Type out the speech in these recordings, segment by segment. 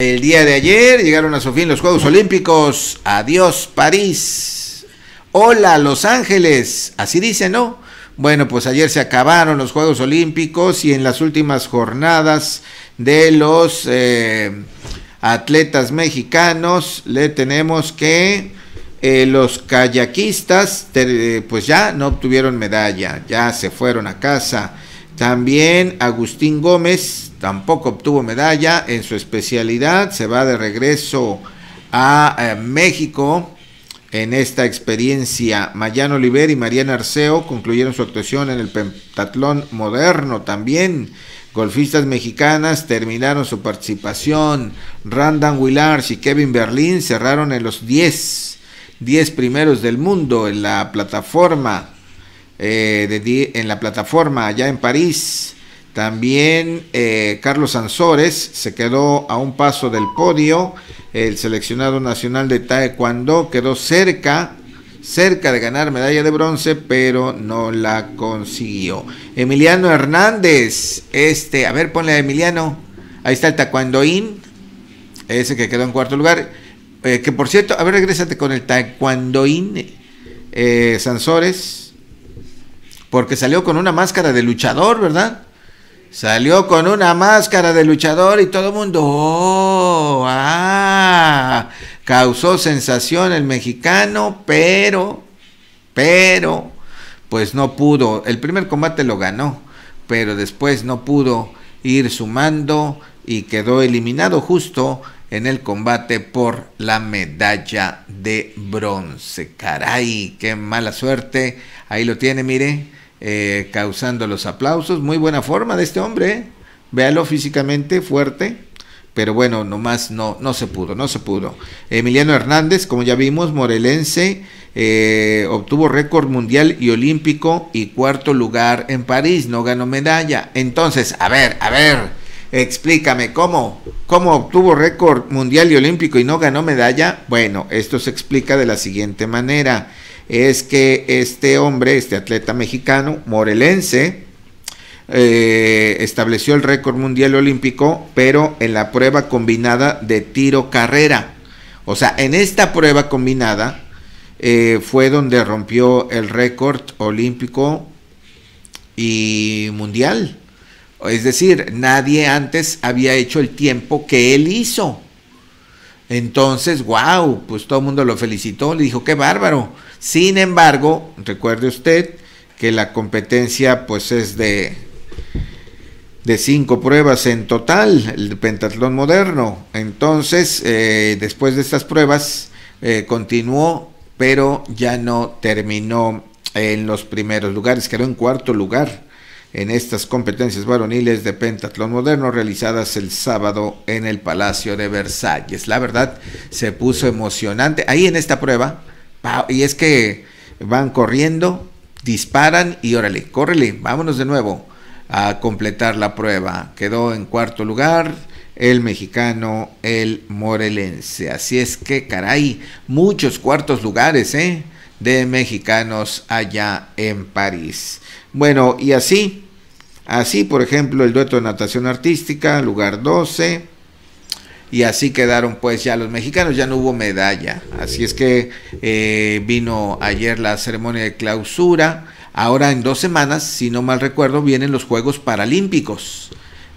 El día de ayer llegaron a su fin los Juegos Olímpicos. Adiós París. Hola Los Ángeles. Así dice, ¿no? Bueno, pues ayer se acabaron los Juegos Olímpicos y en las últimas jornadas de los eh, atletas mexicanos le tenemos que eh, los kayakistas, eh, pues ya no obtuvieron medalla, ya se fueron a casa también Agustín Gómez tampoco obtuvo medalla en su especialidad, se va de regreso a eh, México en esta experiencia. Mayano Oliver y Mariana Arceo concluyeron su actuación en el pentatlón moderno también. Golfistas mexicanas terminaron su participación. Randan Willars y Kevin Berlín cerraron en los 10, 10 primeros del mundo en la plataforma eh, en la plataforma allá en París. También eh, Carlos Sansores se quedó a un paso del podio. El seleccionado nacional de Taekwondo quedó cerca, cerca de ganar medalla de bronce, pero no la consiguió. Emiliano Hernández, este, a ver, ponle a Emiliano. Ahí está el Taekwondoín, ese que quedó en cuarto lugar. Eh, que por cierto, a ver, regrésate con el Taekwondoín eh, Sansores porque salió con una máscara de luchador, ¿verdad? Salió con una máscara de luchador y todo el mundo, oh, ah, causó sensación el mexicano, pero, pero, pues no pudo. El primer combate lo ganó, pero después no pudo ir sumando y quedó eliminado justo en el combate por la medalla de bronce. Caray, qué mala suerte. Ahí lo tiene, mire eh, causando los aplausos. Muy buena forma de este hombre, ¿eh? véalo físicamente fuerte. Pero bueno, nomás no, no se pudo, no se pudo. Emiliano Hernández, como ya vimos, morelense, eh, obtuvo récord mundial y olímpico y cuarto lugar en París, no ganó medalla. Entonces, a ver, a ver, explícame cómo, cómo obtuvo récord mundial y olímpico y no ganó medalla. Bueno, esto se explica de la siguiente manera es que este hombre, este atleta mexicano, morelense, eh, estableció el récord mundial olímpico, pero en la prueba combinada de tiro carrera. O sea, en esta prueba combinada eh, fue donde rompió el récord olímpico y mundial. Es decir, nadie antes había hecho el tiempo que él hizo. Entonces, wow, pues todo el mundo lo felicitó, le dijo, qué bárbaro. Sin embargo, recuerde usted que la competencia pues es de, de cinco pruebas en total, el pentatlón moderno. Entonces, eh, después de estas pruebas, eh, continuó, pero ya no terminó en los primeros lugares, quedó en cuarto lugar en estas competencias varoniles de pentatlón moderno realizadas el sábado en el Palacio de Versalles. La verdad, se puso emocionante. Ahí en esta prueba, y es que van corriendo, disparan y órale, córrele, vámonos de nuevo a completar la prueba. Quedó en cuarto lugar el mexicano, el morelense. Así es que, caray, muchos cuartos lugares, ¿eh? De mexicanos allá en París. Bueno, y así, así, por ejemplo, el dueto de natación artística, lugar 12 y así quedaron pues ya los mexicanos, ya no hubo medalla. Así es que eh, vino ayer la ceremonia de clausura. Ahora en dos semanas, si no mal recuerdo, vienen los Juegos Paralímpicos.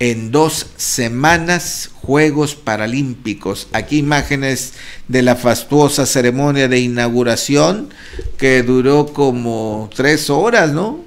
En dos semanas, Juegos Paralímpicos. Aquí imágenes de la fastuosa ceremonia de inauguración que duró como tres horas, ¿no?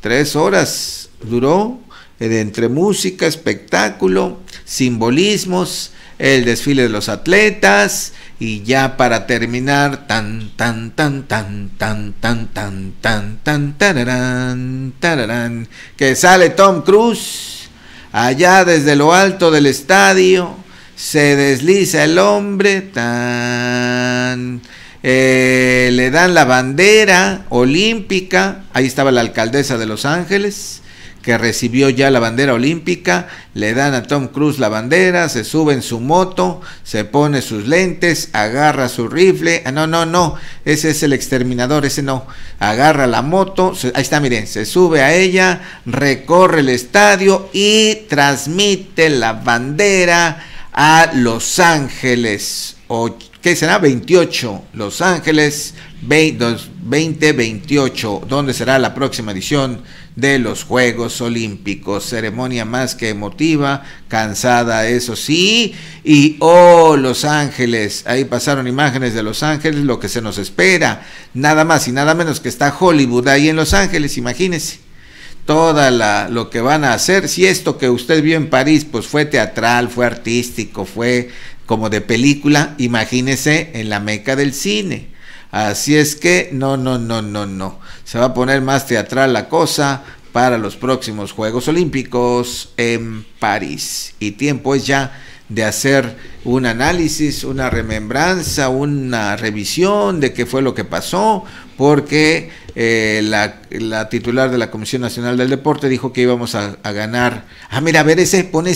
Tres horas duró entre música, espectáculo, simbolismos, el desfile de los atletas y ya para terminar tan tan tan tan tan tan tan tan tan tan tan que sale Tom Cruise allá desde lo alto del estadio se desliza el hombre tan eh, le dan la bandera olímpica ahí estaba la alcaldesa de Los Ángeles que recibió ya la bandera olímpica, le dan a Tom Cruise la bandera, se sube en su moto, se pone sus lentes, agarra su rifle, ah, no, no, no, ese es el exterminador, ese no, agarra la moto, ahí está, miren, se sube a ella, recorre el estadio y transmite la bandera a Los Ángeles. ¿Qué será 28 Los Ángeles 2028, donde será la próxima edición de los Juegos Olímpicos. Ceremonia más que emotiva, cansada, eso sí. Y oh, Los Ángeles, ahí pasaron imágenes de Los Ángeles, lo que se nos espera. Nada más y nada menos que está Hollywood ahí en Los Ángeles, imagínense toda lo que van a hacer. Si esto que usted vio en París, pues fue teatral, fue artístico, fue como de película, imagínese en la meca del cine. Así es que no, no, no, no, no. Se va a poner más teatral la cosa para los próximos Juegos Olímpicos en París. Y tiempo es ya de hacer un análisis, una remembranza, una revisión de qué fue lo que pasó, porque eh, la, titular de la Comisión Nacional del Deporte dijo que íbamos a, ganar. Ah, mira, a ver ese, pon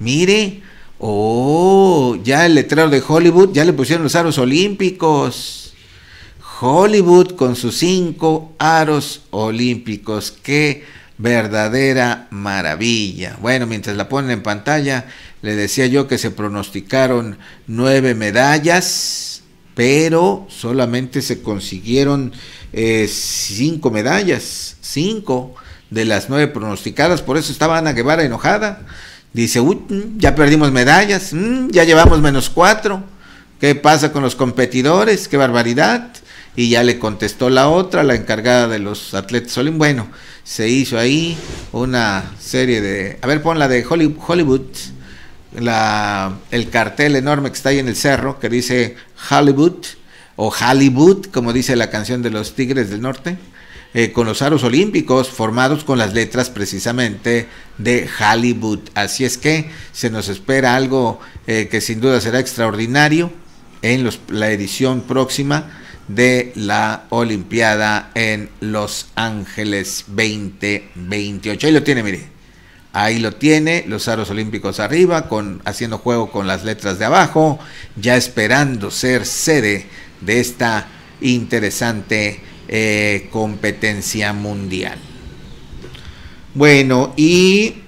mire. Oh, ya el letrero de Hollywood, ya le pusieron los aros olímpicos. Hollywood con sus cinco aros olímpicos. Qué verdadera maravilla. Bueno, mientras la ponen en pantalla, le decía yo que se pronosticaron nueve medallas, pero solamente se consiguieron eh, cinco medallas, cinco de las nueve pronosticadas, por eso estaba Ana Guevara enojada. Dice, mm, ya perdimos medallas, mm, ya llevamos menos cuatro. ¿Qué pasa con los competidores? ¡Qué barbaridad! y ya le contestó la otra, la encargada de los atletas olímpicos. Bueno, se hizo ahí una serie de... A ver, pon la de Hollywood, el cartel enorme que está ahí en el cerro, que dice Hollywood, o Hollywood, como dice la canción de los Tigres del Norte. Eh, con los aros olímpicos formados con las letras precisamente de Hollywood. Así es que se nos espera algo eh, que sin duda será extraordinario en la edición próxima de la Olimpiada en Los Ángeles 2028. Ahí lo tiene, mire. Ahí lo tiene, los aros olímpicos arriba, con, haciendo juego con las letras de abajo, ya esperando ser sede de esta interesante eh, competencia mundial. Bueno, y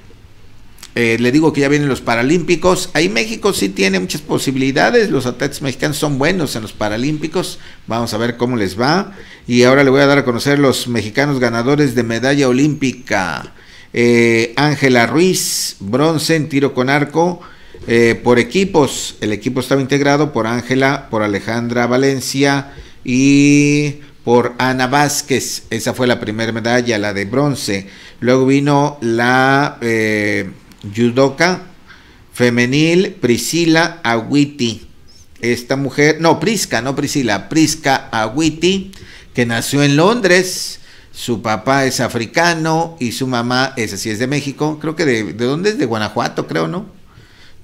eh, le digo que ya vienen los Paralímpicos. Ahí México sí tiene muchas posibilidades. Los atletas mexicanos son buenos en los Paralímpicos. Vamos a ver cómo les va. Y ahora le voy a dar a conocer los mexicanos ganadores de medalla olímpica. Eh, Ángela Ruiz, bronce en tiro con arco. Eh, por equipos, el equipo estaba integrado por Ángela, por Alejandra Valencia y por Ana Vázquez. Esa fue la primera medalla, la de bronce. Luego vino la Yudoka femenil Priscila Agüiti. Esta mujer, no, Prisca, no Priscila, Prisca Agüiti, que nació en Londres. Su papá es africano y su mamá es así, es de México. Creo que de, de dónde es, de Guanajuato, creo, ¿no?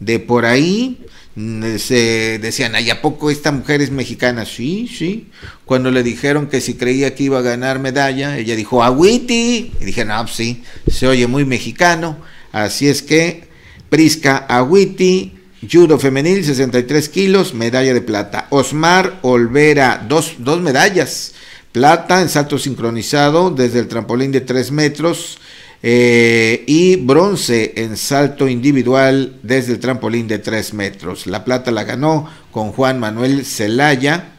De por ahí mm, se decían, ¿hay a poco esta mujer es mexicana? Sí, sí. Cuando le dijeron que si creía que iba a ganar medalla, ella dijo, Agüiti. Y dije, no, ah, pues sí, se oye muy mexicano Así es que Prisca Agüiti, judo femenil, 63 kilos, medalla de plata. Osmar Olvera, dos, medallas. Plata en salto sincronizado desde el trampolín de 3 metros. Eh, y bronce en salto individual desde el trampolín de 3 metros. La plata la ganó con Juan Manuel Celaya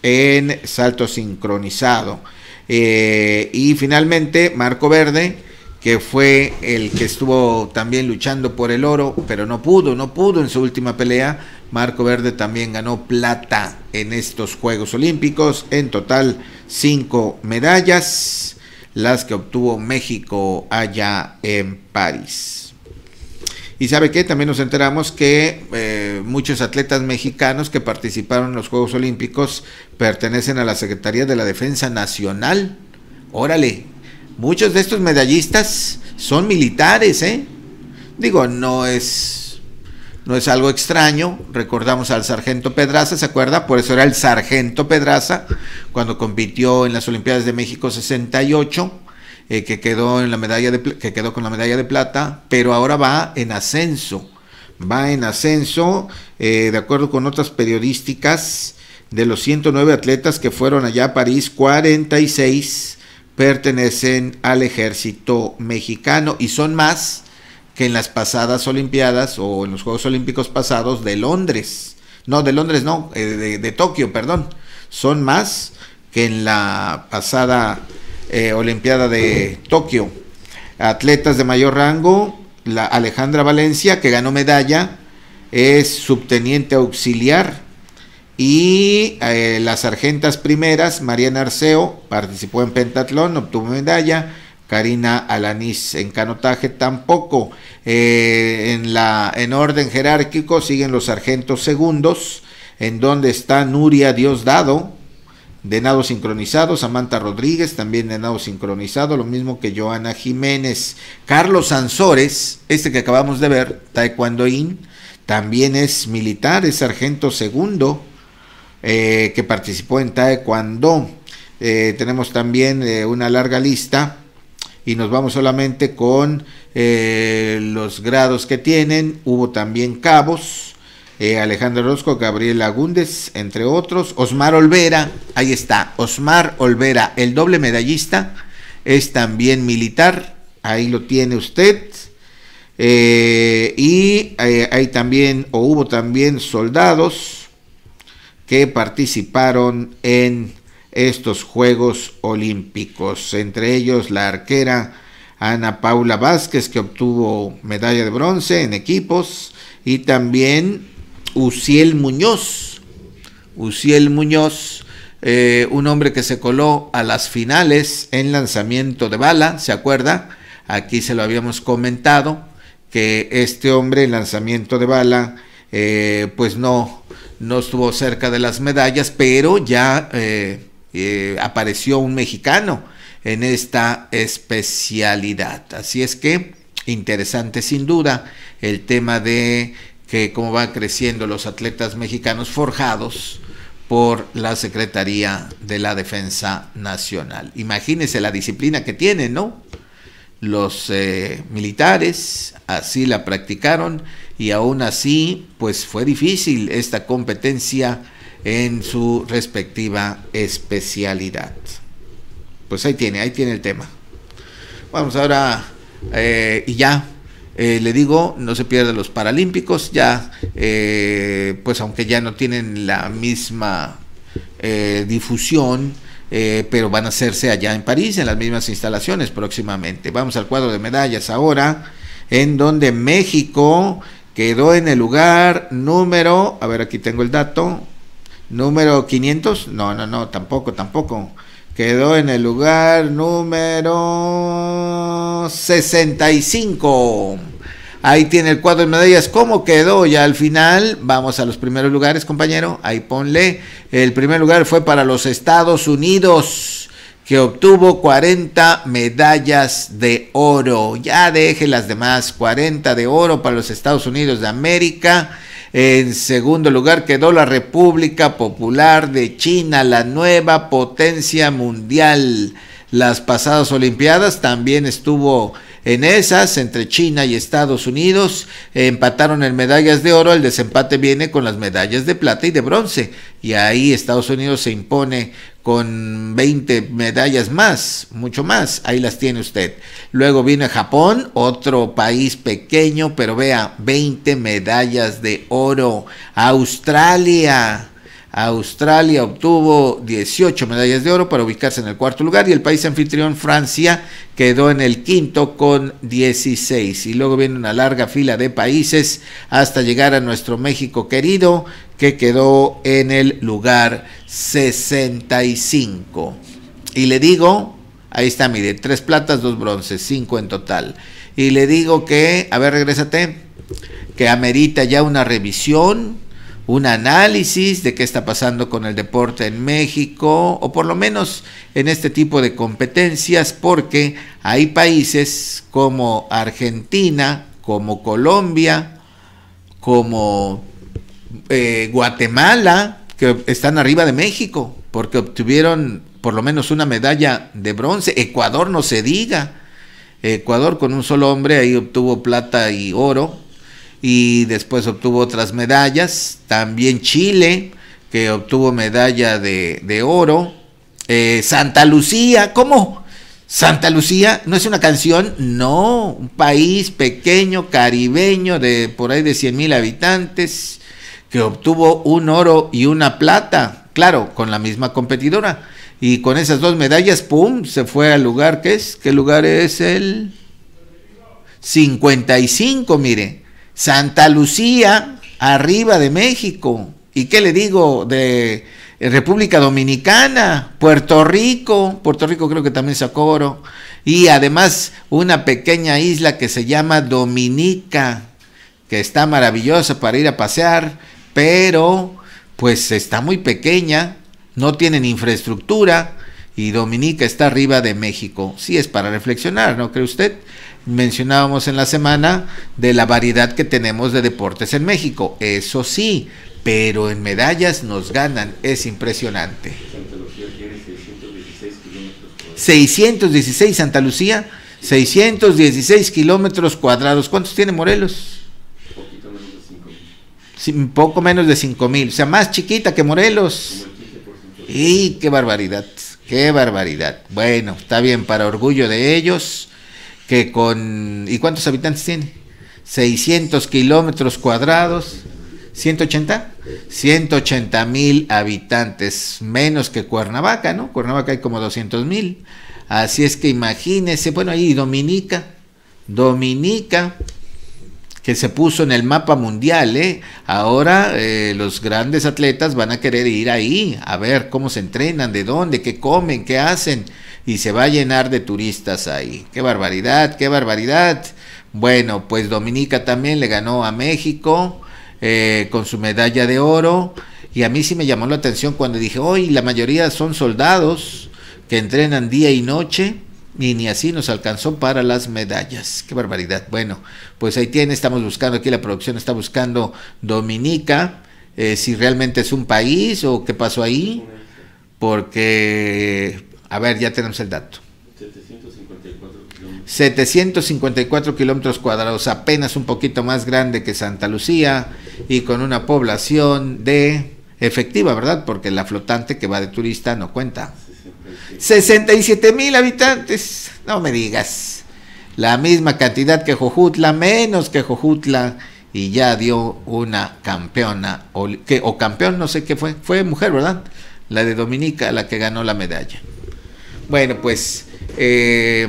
en salto sincronizado. Eh, y finalmente, Marco Verde que fue el que estuvo también luchando por el oro, pero no pudo, no pudo en su última pelea. Marco Verde también ganó plata en estos Juegos Olímpicos, en total cinco medallas, las que obtuvo México allá en París. Y sabe que también nos enteramos que eh, muchos atletas mexicanos que participaron en los Juegos Olímpicos pertenecen a la Secretaría de la Defensa Nacional. Órale, Muchos de estos medallistas son militares, ¿eh? Digo, no es, no es algo extraño. Recordamos al sargento Pedraza, ¿se acuerda? Por eso era el sargento Pedraza cuando compitió en las Olimpiadas de México 68. Eh, que quedó en la medalla de, que quedó con la medalla de plata, pero ahora va en ascenso, va en ascenso, eh, de acuerdo con otras periodísticas, de los 109 atletas que fueron allá a París, 46 pertenecen al ejército mexicano y son más que en las pasadas Olimpiadas o en los Juegos Olímpicos pasados de Londres. No, de Londres no, eh, de, Tokio, perdón. Son más que en la pasada eh, Olimpiada de Tokio. Atletas de mayor rango, la Alejandra Valencia, que ganó medalla, es subteniente auxiliar y eh, las sargentas primeras, Mariana Arceo participó en pentatlón, obtuvo medalla. Karina Alaniz en canotaje tampoco. Eh, en, la, en orden jerárquico siguen los sargentos segundos, en donde está Nuria Diosdado, de nado sincronizado, Samantha Rodríguez también de nado sincronizado, lo mismo que Joana Jiménez, Carlos Ansores, este que acabamos de ver, In también es militar, es sargento segundo, eh, que participó en TAE Cuando eh, tenemos también eh, una larga lista y nos vamos solamente con los grados que tienen. Hubo también cabos. Alejandro Rosco, Gabriel Agundes entre otros. Osmar Olvera, ahí está. Osmar Olvera, el doble medallista, es también militar. Ahí lo tiene usted. y hay también, o hubo también soldados, que participaron en estos Juegos Olímpicos, entre ellos la arquera Ana Paula Vázquez, que obtuvo medalla de bronce en equipos, y también Uciel Muñoz, Uciel Muñoz, eh, un hombre que se coló a las finales en lanzamiento de bala, ¿se acuerda? Aquí se lo habíamos comentado, que este hombre en lanzamiento de bala, eh, pues no, no estuvo cerca de las medallas, pero ya eh, eh, apareció un mexicano en esta especialidad. Así es que interesante sin duda el tema de que cómo van creciendo los atletas mexicanos forjados por la Secretaría de la Defensa Nacional. Imagínense la disciplina que tienen, ¿no? Los eh, militares así la practicaron y aún así pues fue difícil esta competencia en su respectiva especialidad. Pues ahí tiene, ahí tiene el tema. Vamos ahora eh, y ya. Eh, le digo, no se pierdan los Paralímpicos, ya, eh, pues aunque ya no tienen la misma difusión, pero van a hacerse allá en París, en las mismas instalaciones próximamente. Vamos al cuadro de medallas ahora, en donde México Quedó en el lugar número, a ver, aquí tengo el dato, número 500. No, no, no, tampoco, tampoco. Quedó en el lugar número 65. Ahí tiene el cuadro de medallas. ¿Cómo quedó? Ya al final, vamos a los primeros lugares, compañero. Ahí ponle. El primer lugar fue para los Estados Unidos que obtuvo 40 medallas de oro. Ya deje las demás, 40 de oro para los Estados Unidos de América. En segundo lugar quedó la República Popular de China, la nueva potencia mundial. Las pasadas Olimpiadas también estuvo en esas entre China y Estados Unidos. Empataron en medallas de oro. El desempate viene con las medallas de plata y de bronce. Y ahí Estados Unidos se impone con 20 medallas más, mucho más, ahí las tiene usted. Luego viene Japón, otro país pequeño, pero vea, 20 medallas de oro. Australia, Australia obtuvo 18 medallas de oro para ubicarse en el cuarto lugar y el país anfitrión Francia quedó en el quinto con 16. Y luego viene una larga fila de países hasta llegar a nuestro México querido que quedó en el lugar 65. Y le digo, ahí está, mire, tres platas, dos bronces, cinco en total. Y le digo que, a ver, regrésate, que amerita ya una revisión un análisis de qué está pasando con el deporte en México, o por lo menos en este tipo de competencias, porque hay países como Argentina, como Colombia, como eh, Guatemala, que están arriba de México, porque obtuvieron por lo menos una medalla de bronce. Ecuador no se diga. Ecuador con un solo hombre ahí obtuvo plata y oro y después obtuvo otras medallas. También Chile, que obtuvo medalla de, oro. Eh, Santa Lucía, ¿cómo? Santa Lucía no es una canción, no, un país pequeño, caribeño, de por ahí de 100 mil habitantes, que obtuvo un oro y una plata, claro, con la misma competidora. Y con esas dos medallas, ¡pum!, se fue al lugar que es, ¿qué lugar es el? 55, mire, Santa Lucía, arriba de México. ¿Y qué le digo de eh, República Dominicana, Puerto Rico? Puerto Rico creo que también sacó oro. Y además una pequeña isla que se llama Dominica, que está maravillosa para ir a pasear, pero pues está muy pequeña, no tienen infraestructura y Dominica está arriba de México. Sí es para reflexionar, ¿no cree usted? mencionábamos en la semana de la variedad que tenemos de deportes en México. Eso sí, pero en medallas nos ganan, es impresionante. Santa tiene 616 kilómetros cuadrados. 616 Santa Lucía, 616 kilómetros cuadrados. ¿Cuántos tiene Morelos? Un poquito menos de mil. Poco menos de 5 mil, o sea, más chiquita que Morelos. ¡Y qué barbaridad! ¡Qué barbaridad! Bueno, está bien, para orgullo de ellos que con... ¿Y cuántos habitantes tiene? 600 kilómetros cuadrados. 180, 180 mil habitantes, menos que Cuernavaca, ¿no? Cuernavaca hay como 200 mil. Así es que imagínense, bueno, ahí Dominica, Dominica, que se puso en el mapa mundial. ¿eh? Ahora eh, los grandes atletas van a querer ir ahí a ver cómo se entrenan, de dónde, qué comen, qué hacen. Y se va a llenar de turistas ahí. Qué barbaridad, qué barbaridad. Bueno, pues Dominica también le ganó a México eh, con su medalla de oro. Y a mí sí me llamó la atención cuando dije, hoy la mayoría son soldados que entrenan día y noche ni así nos alcanzó para las medallas. Qué barbaridad. Bueno, pues ahí tiene, estamos buscando, aquí la producción está buscando Dominica, eh, si realmente es un país o qué pasó ahí, porque, a ver, ya tenemos el dato. 754 kilómetros cuadrados, apenas un poquito más grande que Santa Lucía y con una población de efectiva, ¿verdad? Porque la flotante que va de turista no cuenta. 67 mil habitantes, no me digas. La misma cantidad que Jojutla, menos que Jojutla, y ya dio una campeona, o, que, o campeón, no sé qué fue, fue mujer, ¿verdad? La de Dominica, la que ganó la medalla. Bueno, pues eh,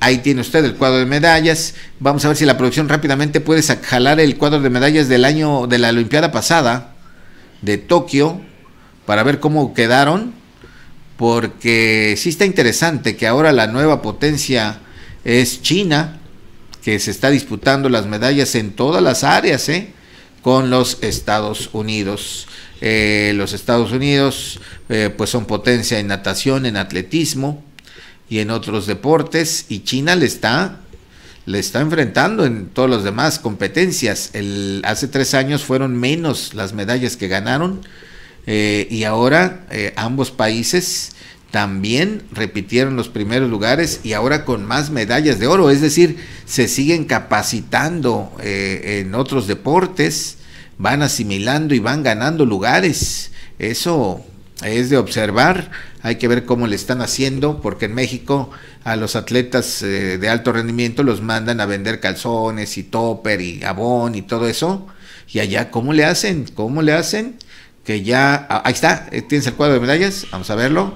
ahí tiene usted el cuadro de medallas. Vamos a ver si la producción rápidamente puede sacar el cuadro de medallas del año de la Olimpiada pasada de Tokio para ver cómo quedaron porque sí está interesante que ahora la nueva potencia es China, que se está disputando las medallas en todas las áreas, ¿eh? con los Estados Unidos. Eh, los Estados Unidos eh, pues son potencia en natación, en atletismo y en otros deportes y China le está le está enfrentando en todas las demás competencias. El, hace tres años fueron menos las medallas que ganaron eh, y ahora eh, ambos países también repitieron los primeros lugares y ahora con más medallas de oro, es decir, se siguen capacitando eh, en otros deportes, van asimilando y van ganando lugares. Eso es de observar, hay que ver cómo le están haciendo, porque en México a los atletas de alto rendimiento los mandan a vender calzones y topper y jabón y todo eso, y allá cómo le hacen, cómo le hacen que ya, ah, ahí está, eh, tienes el cuadro de medallas, vamos a verlo.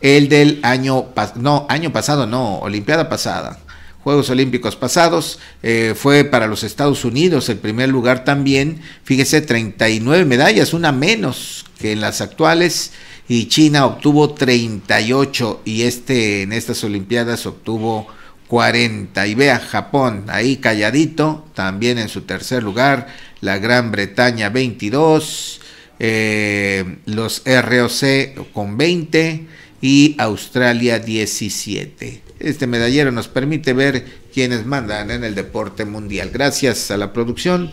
El del año, no, año pasado, no, Olimpiada pasada. Juegos Olímpicos pasados, eh, fue para los Estados Unidos el primer lugar también, fíjese, 39 medallas, una menos que en las actuales, y China obtuvo 38 y este en estas Olimpiadas obtuvo 40. Y vea, Japón ahí calladito, también en su tercer lugar, la Gran Bretaña 22, eh, los ROC con 20 y Australia 17. Este medallero nos permite ver quiénes mandan en el deporte mundial. Gracias a la producción.